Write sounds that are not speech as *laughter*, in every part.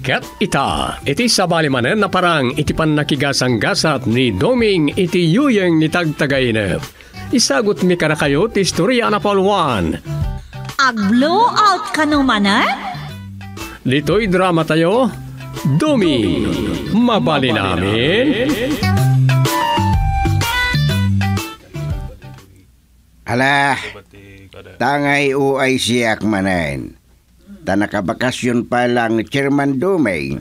Ket ita, iti sabalimanen na parang iti pannakigasang-gasat ni Doming iti yuyeng ni tagtagainep. Isagot mi kana kayo ti istorya na Paulwan. Ag-blow out ka numanan? Dito'y drama tayo, Dumi, mabali namin. Hala, tangay o ay siyak manan ta nakabakasyon pa lang Chairman Dumay.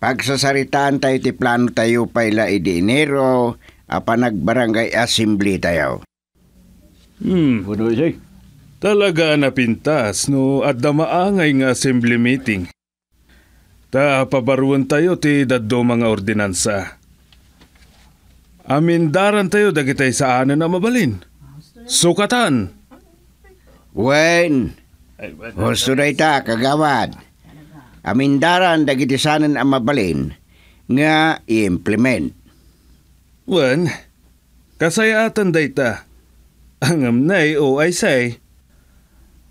Pagsasaritaan tayo ti plano tayo pa ila idi Enero, apa nagbarangay assembly tayo. Hmm, ano eh, siya? Talaga pintas no at damaangay nga assembly meeting. Ta pabaruan tayo ti daddo mga ordinansa. Amindaran tayo dagitay sa ano na mabalin. Sukatan. Wen, Husto na ita, kagawad. Amindaran dagitisanan ang mabalin nga i-implement. Wan, kasayaatan dayta. Ang amnay o ay say,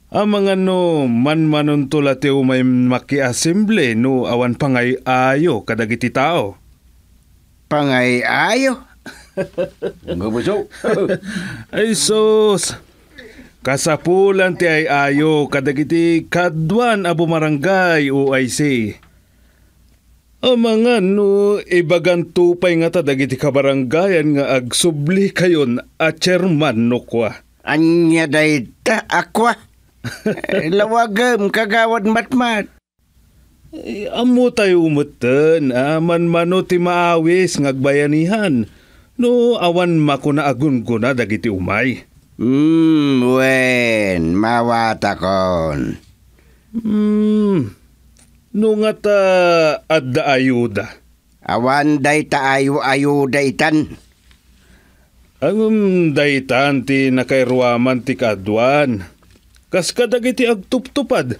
ang mga no manmanon tula ti umay makiasimble no awan pangay ayo kadagiti tao. Pangay ayo? *laughs* Ang gubuso. Ay sos, Kasapulan ti ay ayo kadagiti kadwan a bumarangay UIC. O mga no, ibagantupay nga ta dagiti nga agsubli kayon a chairman no kwa. Anya day ta akwa. *laughs* Lawagam kagawad matmat. E, amo tayo umutan, aman mano ti maawis ngagbayanihan. No, awan makuna agun-guna dagiti umay. Mm, wen, mawata kon. Mm, nungat uh, ah, adda ayuda. Awan day taayo ayuda itan. Ang daytan ti nakairuaman ti kadwan. Kas kadagiti agtuptupad.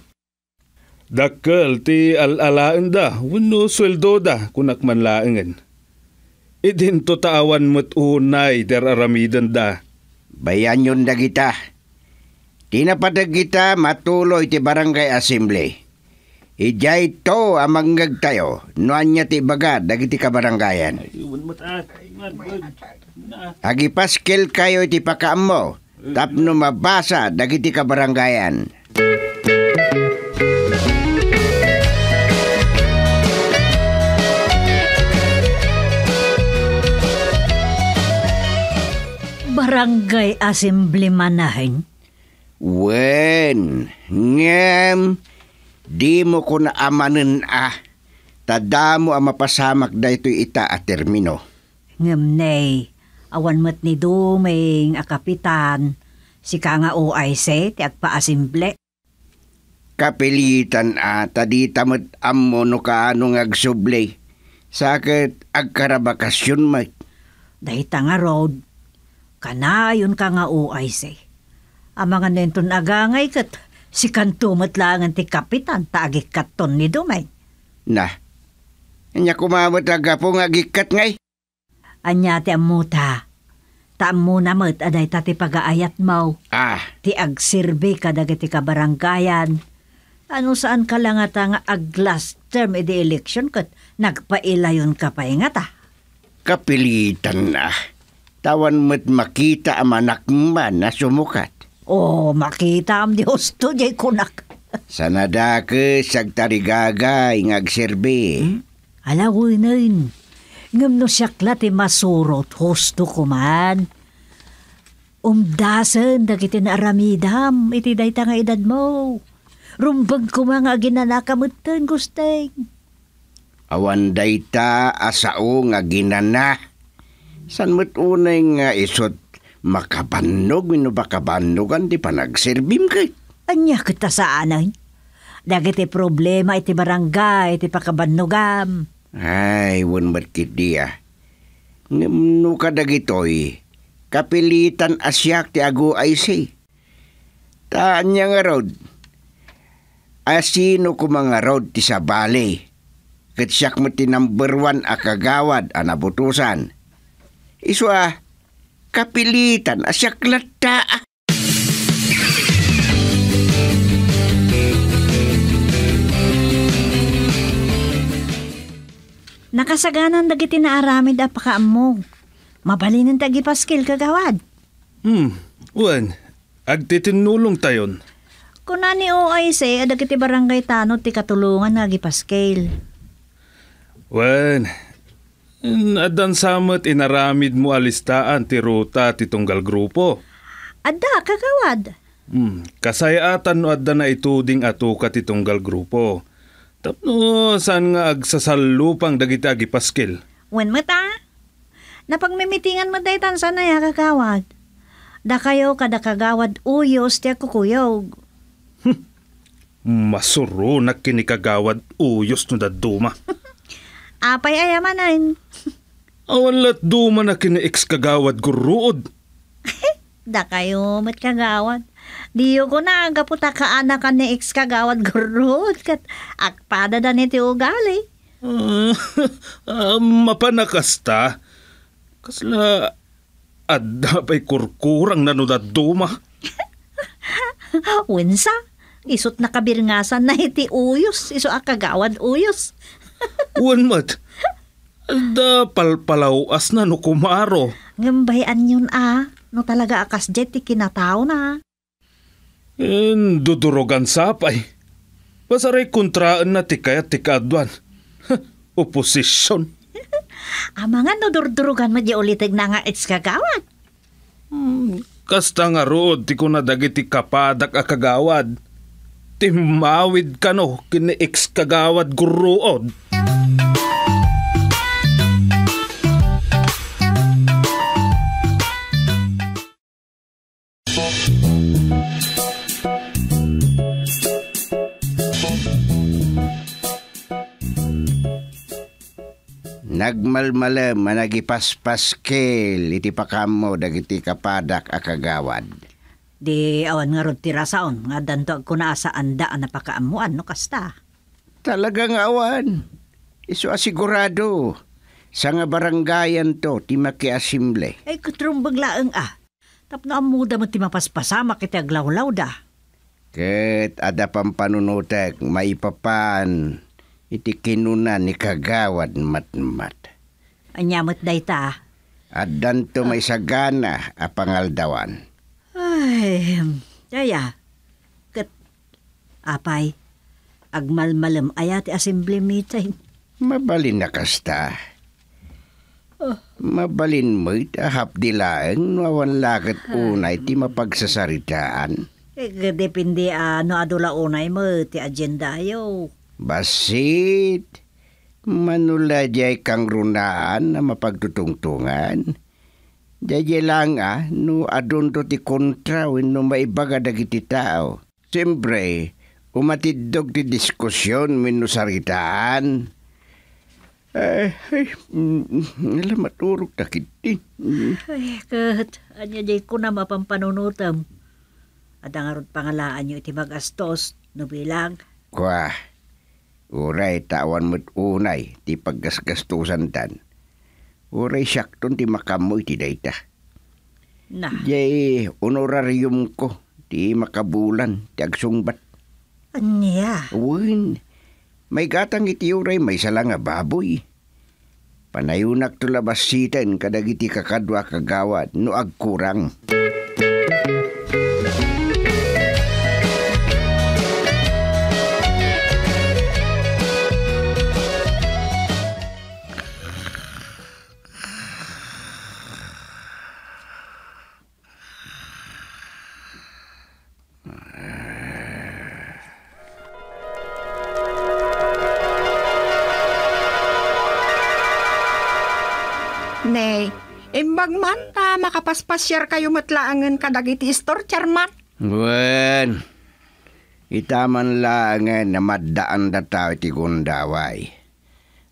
Dakkel ti alalaan da, wano sweldo da kunak manlaingen. Idin to taawan mo't unay der aramidan da bayan yun da kita. Tinapatag kita matuloy ti barangay assembly. Ijay to amanggag tayo, noan niya ti baga, dagiti kabarangayan. Agipaskil kayo iti pakaam mo, eh, tapno mabasa dagiti kabarangayan. barangay assembly manahin? Wen, ngem, di mo ko na amanin ah. Tadamo mo ang mapasamak da ito ita at ah, termino. Ngem nay, awan mat ni Duming, a ah, kapitan, si ka nga o set, at paasimple. Kapilitan ah, tadita mat ammo no kaano ngagsublay. Sakit agkarabakasyon mat. Dahita nga road, Kanayon ka nga uay say. Ang mga nenton kat, si kantumat lang ti kapitan taagi katon ni Dumay. Na, anya kumamot aga po nga gikat ngay. Anya ti amuta, taam na mo't aday tati pagaayat mau. Ah. Ti agsirbi kadagiti kabaranggayan. Ano saan ka lang nga nga aglas term edi election kat nagpailayon ka pa ingata. Kapilitan na. Ah tawan met makita ang anak man na sumukat. Oh, makita am Dios to, jay kunak. Sanadake sagtarigaga ingagserbi. Hmm? Alagoy na rin. Ngam no siyaklat e masurot, hosto ko man. Umdasan, dagiti na aramidam, iti dayta nga edad mo. Rumbag ko mga ginanakamutan, gusteng. Awan dayta asao nga ginana San mo't unay nga isot makabannog, mino bakabanogan, di pa nagserbim kay. Anya kita sa anay? Dagiti problema iti barangay, iti pakabanogam. Ay, wan ba't kiti ah. Ngamno ka dagitoy, kapilitan asyak ti ago ay si. Taan niya nga rod. Asino ko mga rod ti sa balay. Katsyak mo ti number one akagawad anabutusan. Iso ah, kapilitan asya ah, klata. Nakasaganan dagiti na aramid a ah, pakaamog. Mabalinin tagi kagawad. Hmm, uwan, agtitinulong tayon. Kuna ni OIC, adagiti barangay tanod ti katulungan nga gipaskil. Wen, Adan samat inaramid mo alistaan ti ruta ti tunggal grupo. Adda, kakawad. Hmm, kasayaatan no adda na ituding atuka ti tunggal grupo. Tapno saan nga agsasalupang dagiti agipaskil? Wen mo ta? Napagmimitingan mo tayo tan sana ya kakawad. Da kayo kada kagawad uyos ti kukuyog. Hmm, masuro na kinikagawad uyos no daduma. *laughs* Apay ayamanan. Awan lat duman na kinaeks kagawad guruod. *laughs* da kayo, mat kagawad. Diyo ko na ang kaputa ka anak ni ex kagawad guruod kat akpada da ni ugali. Uh, uh, *laughs* mapanakasta. Kasla adda pa'y kurkurang nanudad duma. *laughs* Winsa, isot na kabirngasan na iti uyos, iso akagawad uyos. Uwan *laughs* mat. Alda palpalaw as na no kumaro. Ngambayan yun ah. No talaga akas jet kinatao na. En, dudurogan sapay. Basaray kontraan na tikay at tikadwan. *laughs* Oposisyon. *laughs* Ama nga no durdurugan mo di ulitig na nga its kagawad. Hmm, kasta nga rood, di ko na dagiti kapadak a kagawad. Timawid ka no, kini-ex kagawad guruod. nagmalmalem managipaspaskel iti pakamo dagiti kapadak akagawad. Di awan nga rod tirasaon nga danto ko na asa anda na pakaamuan no kasta. Talagang awan. Isu asigurado. Sa nga barangayan to, ti makiasimble. Ay kutrong baglaang ah. Tapno amuda mo ti mapaspasama kita aglawlaw da. Ket ada pampanunutek, maipapan iti kinuna ni kagawad matmat. Anyamot day ta. At danto may ah. sagana a pangaldawan. Ay, kaya, Kat, apay, agmalmalam ayat assembly meeting. Mabalin na kasta. Oh. Mabalin mo itahap dilaeng nawan lakat ah. unay ti mapagsasaritaan. Eh, depende ano adula unay mo ti agenda ayaw. Basit, manula jay kang runaan na mapagtutungtungan. Jay lang ah, no adon to ti kontra no maibaga dagiti tao. Siyempre, umatiddog ti diskusyon minusaritaan. Ay, eh, ay, eh, mm, alam maturog na kiti. Ay, kahit, anya di ko na mapampanunutam. At ang arot pangalaan nyo iti magastos, no bilang. Kwa, Uray tawan mo't unay, ti paggasgastusan tan. Uray syakton ti makamoy ti dayta. Na. Jay, honorarium ko, ti makabulan, ti agsungbat. Anya? Uwin, may gatang iti uray, may salanga baboy. Panayunak tulabas sitan kadagiti kakadwa kagawad no agkurang. kurang. Imbagman eh, ta makapaspasyar kayo matlaangan kadagiti istor, charman. Wen, itaman laangan na maddaan da tao iti gundaway.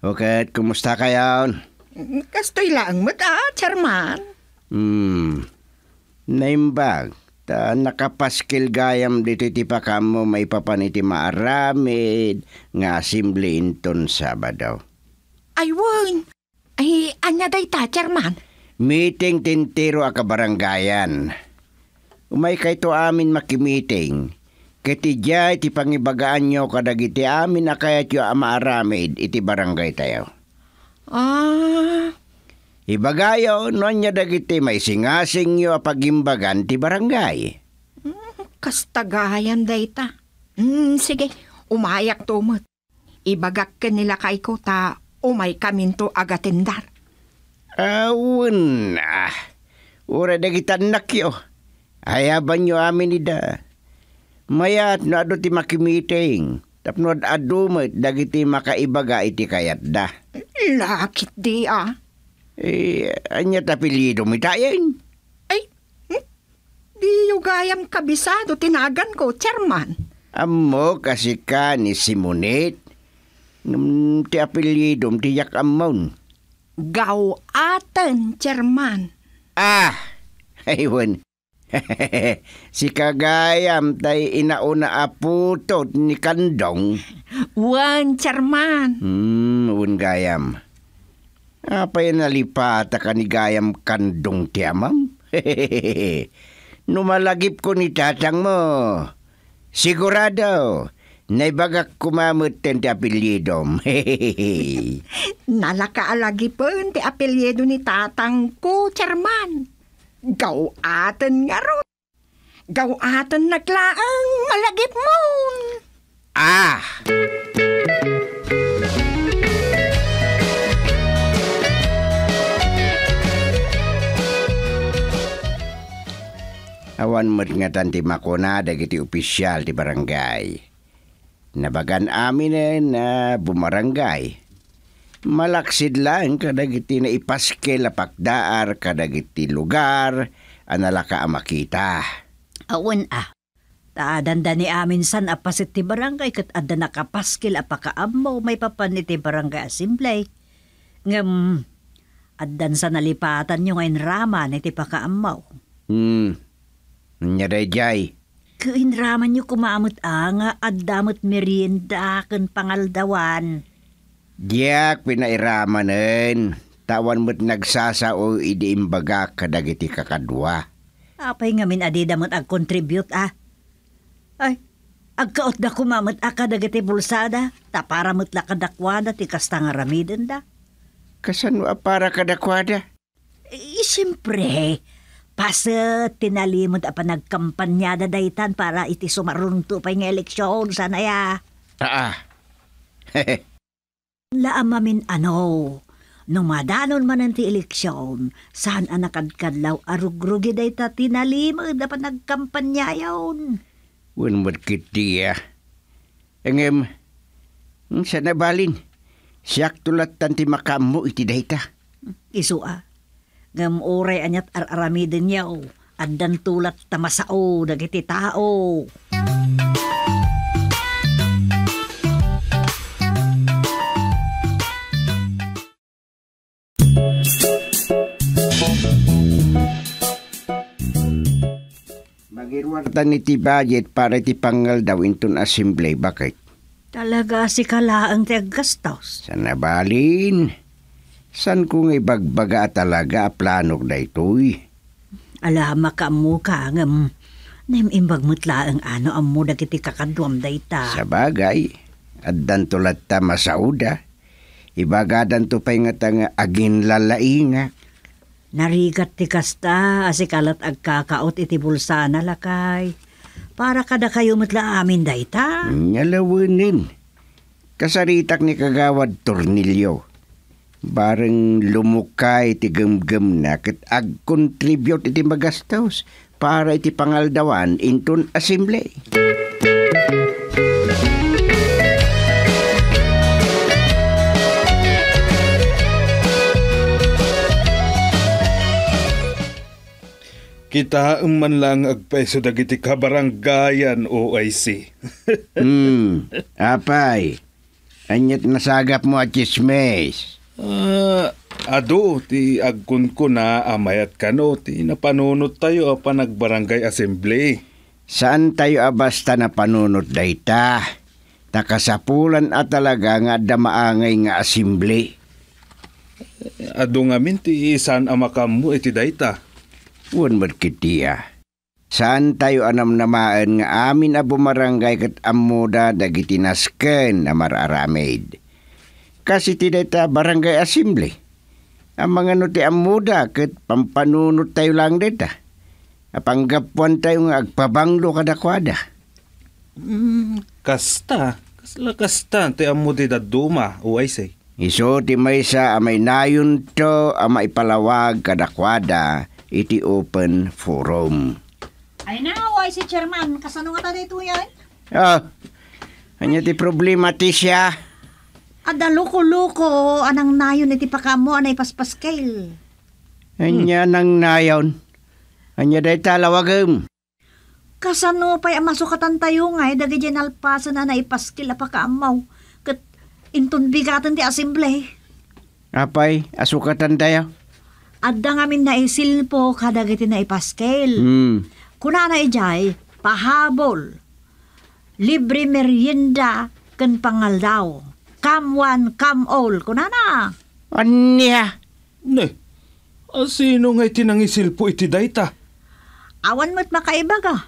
Okay, kumusta kayon? Kastoy lang mo ta, ah, charman. Hmm, naimbag. Ta nakapaskil gayam dito ti pakamo may papaniti maaramid nga simple inton Sabado. Ay, won. Ay, anya day ta, charman. Meeting tintiro a kabarangayan. Umay kay to amin makimiting. Kiti jay ti pangibagaan nyo kadagiti amin a kaya tiyo amaaramid iti barangay tayo. Ah. Ibagayo, noon niya dagiti may singasing nyo pagimbagan ti barangay. Hmm, kastagayan dayta. Mm, sige, umayak tumot. Ibagak ka nila kay ko ta umay kaminto to agatindar. Awun na. Ura da kita nakyo. Ayaban nyo amin ida. Mayat na ado ti makimiting. Tapno ado mo dagiti makaibaga iti kayat da. Lakit di ah. Eh, anya tapilido mi tayen. Ay, hmm? di yung gayam kabisado tinagan ko, chairman. Amo kasi ka ni Simonit. Mm, ti apilido, tiyak amon gawatan, Chairman. Ah, *laughs* ayun. *laughs* si Kagayam tay inauna aputot ni Kandong. Wan, Chairman. Hmm, wan Gayam. Apa yung nalipata ka ni Gayam Kandong ti amam? *laughs* Numalagip ko ni tatang mo. Sigurado, bagak kumamot ten ti apelyido. *laughs* Nalakaalagi pun ti apelyido ni tatang ko, Charman. Gawatan nga ron. Gawatan naglaang malagip moon. Ah! Awan mo't nga tanti makuna dagiti opisyal di barangay. Nabagan amin eh na eh bumarangay. Malaksid lang kadagiti na ipaske lapakdaar kadagiti lugar analaka makita. Awan ah. Taadanda ni amin san apasit ti barangay kat adda nakapaskil apakaammo may papanit ti barangay asimblay. Ngam, addan sa nalipatan yung ngayon rama ni ti pakaammo. Hmm, nya jay. Kuinraman niyo kumamot anga at damot merienda kan pangaldawan. Diak, pinairamanen. Tawan mo't nagsasa o idiimbaga kadagiti kakadwa. Apay nga min adi damot ag contribute ah. Ay, agkaot na kumamot a kadagiti bulsada. Tapara mo't lakadakwada ti kastangaramiden da. Kasano para kadakwada? Eh, siyempre. Eh, Paset, tinalimod apa nagkampanya daytan para iti sumarunto pa nga eleksyon sana ya. Ah, ah. *laughs* Laam mamin ano, numadanon man ti eleksyon, saan ang nakadkadlaw arugrugi day ta tinalimod apa nagkampanya yaon. Wen kiti ya. Ah. Engem, hmm, sana balin, siyak tulad tanti makamu iti dayta. Isu ah. Gam oray anyat araramidin yaw. Addan tulat tamasao dagiti tao. Magirwarta ni ti budget para iti pangal daw inton assembly bakit? Talaga si kalaang ti aggastaws. Sanabalin. Sanabalin. San ko nga ibagbaga talaga planog na ito'y? Alama ka mo ka ngam. Naim imbag mutla ano, ang ano amo dagiti kakadwam dayta. ita. Sa bagay, addan tulad ta masauda. Ibagadan to pa'y nga tanga agin lalai nga. Narigat ti kasta asikalat agkakaot iti bulsa na lakay. Para kada kayo mutla amin dayta. ita. Nyalawinin. Kasaritak ni kagawad tornilyo Barang lumukay iti gemgem na kat ag iti magastos para iti pangaldawan inton assembly. Kita man lang agpeso dagiti kabaranggayan OIC. hmm, apay. Anyat nasagap mo at chismes. Uh, ah, ado, ti agkon ko na amayat kano, ti napanunot tayo a nagbarangay assembly. Saan tayo abasta ah, na panunot dayta? Takasapulan at ah, talaga nga damaangay nga assembly. Ado nga min ti saan amakam mo eh, iti dayta? Uwan ba't Saan tayo anam namaan nga amin a bumarangay kat amuda dagiti nasken na mararamid? kasi ti tineta barangay assembly. Ang mga nuti amuda ket pampanunot tayo lang deta. Apanggapuan tayo nga agpabanglo kadakwada. Mm, kasta. Kasla kasta ti amudi da duma o ay say. Iso ti may sa amay nayon to ama ipalawag kadakwada iti open forum. Ay na, why si chairman? Kasano nga tayo ito yan? Ah, oh, anya ti problema ti siya. Ada loko-loko, anang nayon iti pakamo, anay paspaskil. Anya hmm. nang nayon. Anya day talawagam. Kasano pa'y amasukatan tayo nga, eh, dagi dyan alpasa na naipaskil apakaamaw. Kat inton bigatan ti asimble. Apay, asukatan tayo. Adda ngamin na isilpo kadagiti na ipaskil. Hmm. Kuna na ijay, pahabol. Libre merienda kan pangalaw. Come one, come all. Kunana. Anya. Ne, asino ah, nga iti nangisilpo iti dayta? Awan mo't makaibag ka. Ah.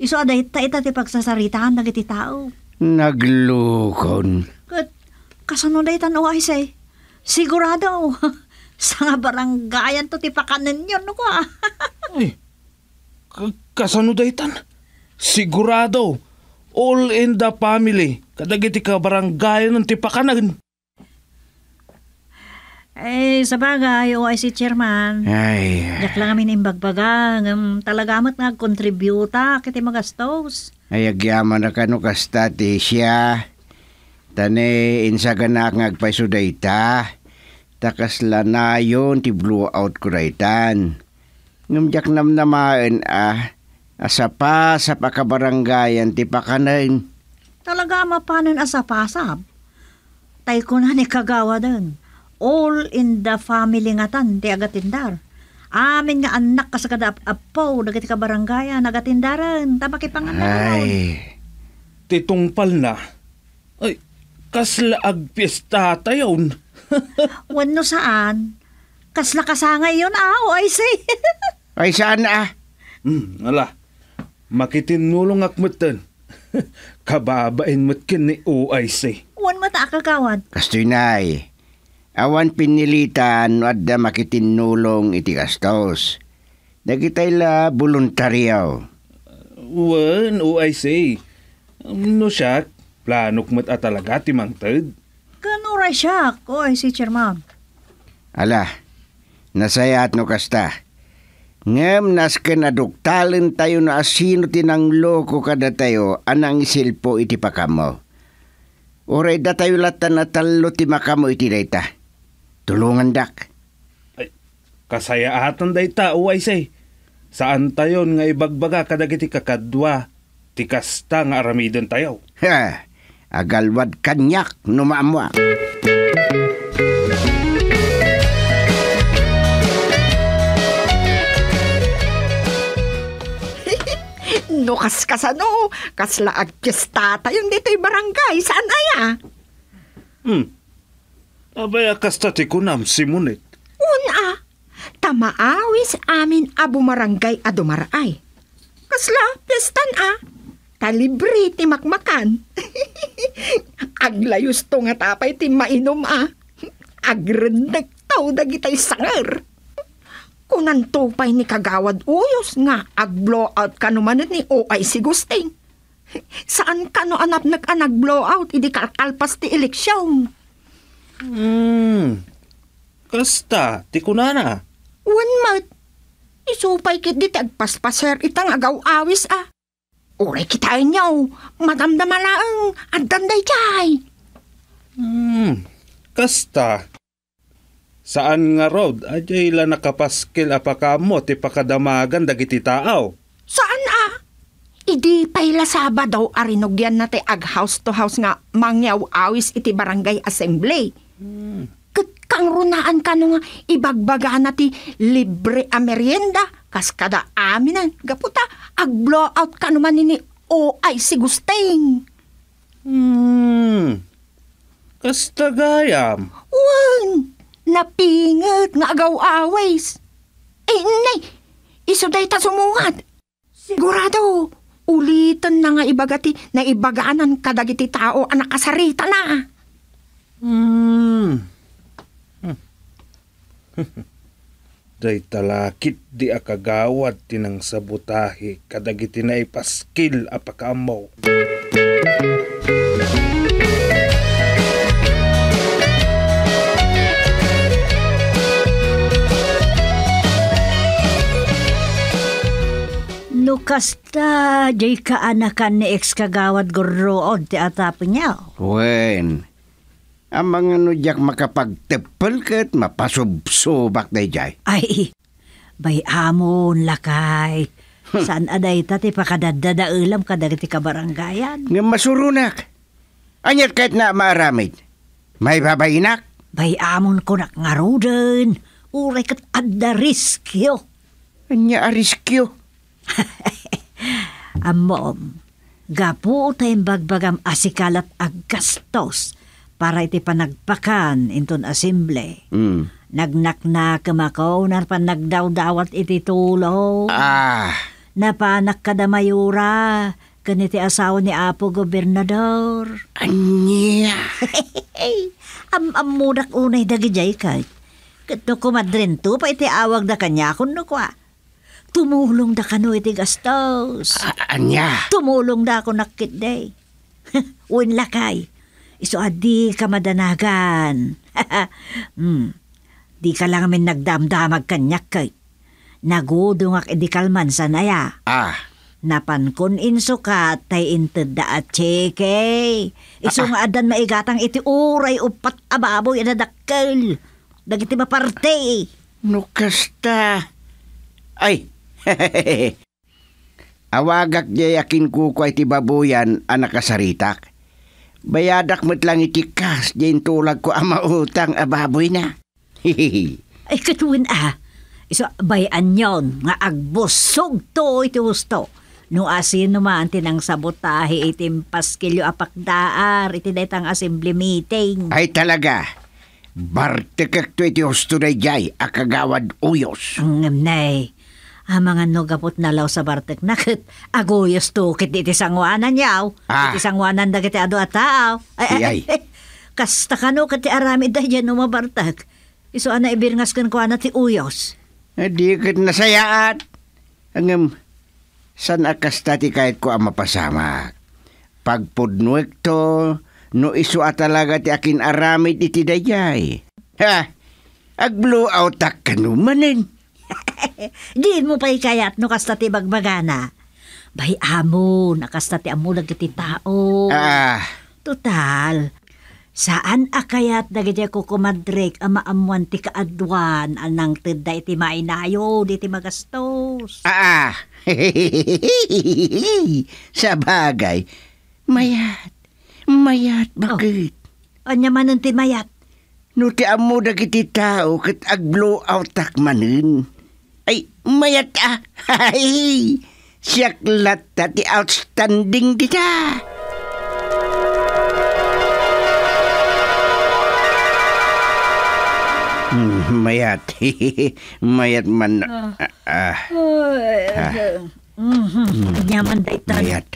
Iso adayta ita ti pagsasaritahan ng iti tao. Naglukon. Kat, kasano dayta no ay say? Sigurado. *laughs* sa nga baranggayan to ti pakanan yun, no ko ah. Ay, *laughs* eh, kasano daytan? Sigurado. Sigurado all in the family. Kadagiti ka barangay ng tipakanan. Eh, sa bagay, o ay si chairman. Ay. Yak lang amin imbagbaga. Ngam, um, talaga mat nga kontributa kiti magastos. Ay, agyaman na kano kasta ti siya. Tane, insagan na ngagpaisuday ta. Takas lanayon ti blow out kuraitan. Ngumjak namnamain ah Asa pa sa pakabaranggayan ti pakanain. Talaga mapanan asapasab. pasab. Tay ko na ni kagawa dun. All in the family nga tan, ti agatindar. Amin nga anak ka sa kada apo, dagiti kabaranggayan, agatindaran, tamakipanganaw. Ay, titungpal na. Ay, kasla agpista tayon. *laughs* Wano saan? Kasla kasangay yun, aw, ah, ay say. *laughs* ay saan ah? Hmm, ala makitinulong akmutan. *laughs* Kababain mo't kin ni OIC. Uwan mata kakawad. Kastoy nay, awan pinilitan at da makitinulong iti kastos. Nagitay la voluntaryaw. Wan, OIC. No siya, planok mo't atalaga ti mangtad. Kanura siya, OIC chairman. Ala, nasaya at no kasta Ngem nas kenaduktalin tayo na asino tinang loko kada tayo anang silpo iti pakamo. Uray da tayo latan na talo ti makamo iti dayta. Tulungan dak. Ay, kasayaatan dayta uway say. Saan tayo nga ibagbaga kadagiti kakadwa tikasta nga aramidon tayo. Ha, agalwad kanyak numaamwa. No no kas kasano, kasla ag pistata yung dito'y barangay. Saan aya? Ah? Hmm. Abay akastati ah, ko nam simunit. Una, ah. tamaawis amin abo marangay adumaraay. Kasla, pistan a. Talibre ti makmakan. *laughs* Aglayos to nga tapay ti mainom a. Agrendek tao dagitay sanger. Kunan tupay ni kagawad uyos nga ag-blowout ka naman ni OI si Gusting. *laughs* Saan ka no anap nag-anag blowout idi kalkalpas ti eleksyon? Hmm. Kasta, ti kunana. Wan mat. Isupay kit di tagpaspaser itang agaw awis ah. Uray kita niyaw, madamdamalaang, at danday jay. Hmm, kasta, Saan nga road? Ajay la nakapaskil apakamot pakadamagan dagiti taaw. Saan ah? Idi payla Sabado arinog yan na te ag house to house nga mangyaw awis iti barangay assembly. Hmm. Kang runaan ka nga ibagbaga na ti libre a merienda kas kada aminan gaputa ag blowout ka naman ni OI si Gusting. Hmm. Kasta gayam. Wan! Napingat nga agaw aways. Inay, eh, isuday ta sumungat. Sigurado, ulitan na nga ibagati na ibagaanan kadagiti tao ang nakasarita na. Hmm. hmm. *laughs* Day talakit di akagawad tinang sabutahi kadagiti na ipaskil apakamaw. Hmm. Lukas ano ta, jay ka anakan ni ex kagawad goroon ti atapin niya. Wen, amang ano jak makapagtepal kat mapasubsubak day jay. Ay, bay amon lakay. Saan aday ta ti pakadadada ulam kadagiti kabaranggayan. Nga masurunak. Anyat kahit na maaramid. May babainak. Bay amon ko nak ngarudan. Uray kat adda riskyo. Anya ariskyo. *laughs* Amom, gapu tayong bagbagam asikalat ag gastos para iti panagpakan inton asimble. Mm. Nagnakna kamakaw narpan nagdawdawat iti tulo. Ah! Napanak kadamayura, kaniti asawa ni Apo Gobernador. Anya! *laughs* Am-amunak unay dagijay kay. Kato kumadrin to, pa iti awag da kanya kun no kwa. Tumulong da kanoy ti gastos. anya? Tumulong da ako nakit day. *laughs* Uwin lakay. Iso adi ah, ka madanagan. *laughs* mm. Di ka lang min nagdamdamag kanyak kay. Nagudong ak edikalman eh, sanaya. Ah. Napankon inso ka tay inted da at cheke. Iso ah, ah. nga adan maigatang iti uray upat ababoy na dakkel. Dagiti maparte. Nukasta. Ay, *laughs* Awagak jay akin kukway ti babuyan anak kasaritak. Bayadak mo't lang itikas jay tulag ko ama utang ababoy na. *laughs* Ay katuwin ah. Iso bayan yon nga agbusog to iti gusto. No asin naman tinang sabotahe itim paskilyo apakdaar iti detang assembly meeting. Ay talaga. Bartekak to iti husto na jay akagawad uyos. Ang um, nay. Amangan ah, no gapot nalaw sa bartek nakit. Aguyos to kit iti sangwanan yaw. Ah. Iti sangwanan da kiti ado ataaw. Ay, ay, ay. Kasta ka no kiti arami da dyan umabartak. Iso ana ibirngas kan ko ana ti uyos. Eh, di kit nasayaat. Ang san akasta ti kahit ko ang mapasama. Pagpudnuek to, no iso atalaga ti akin aramid iti dayay. Ha! Agblow blowout tak kanumanin. *laughs* Di mo pa ikayat no kasta ti bagbagana. Bay amo, nakasta ti amo lagi tao. Ah. Total, Saan akayat dagiti ko kumadrek a maamuan ti kaadwan anang tida iti mainayo di magastos. Ah, *laughs* sa bagay, mayat, mayat oh. bakit? Oh, anya manan ti mayat? No ti amo dagiti tao ket aglo out manen. Ay, mayat ah. Ay, siyaklat na outstanding di ka. Hmm, mayat. *laughs* mayat man. Ah. ah. ah. Mm-hmm. Ah. Nyaman day ta. Mayat.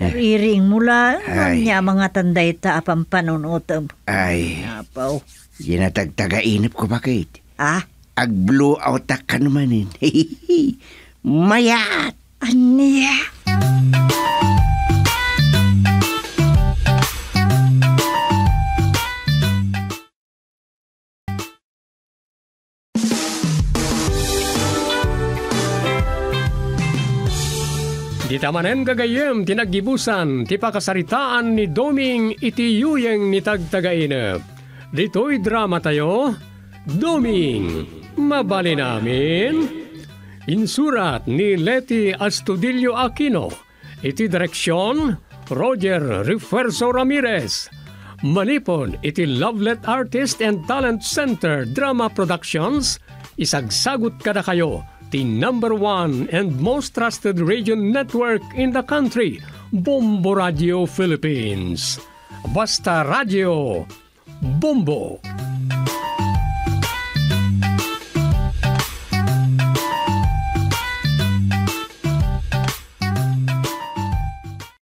Kariring mula. Ay. Nya mga tanday ta apang panunutom. Ay. Apaw. Ginatagtagainip ko bakit. Ah? Ag blow out ta kanumanin. Eh. *laughs* Mayat! Anya! Di gagayem tinagibusan ti pakasaritaan ni Doming iti yuyeng ni tagtagainep. Dito'y drama tayo, Doming! Mabali namin, insurat ni Leti Astudillo Aquino, iti direksyon Roger Refuerzo Ramirez. Manipon, iti Lovelet Artist and Talent Center Drama Productions, isagsagot kada kayo, the number one and most trusted radio network in the country, Bombo Radio Philippines. Basta Radio, Bombo! Bombo!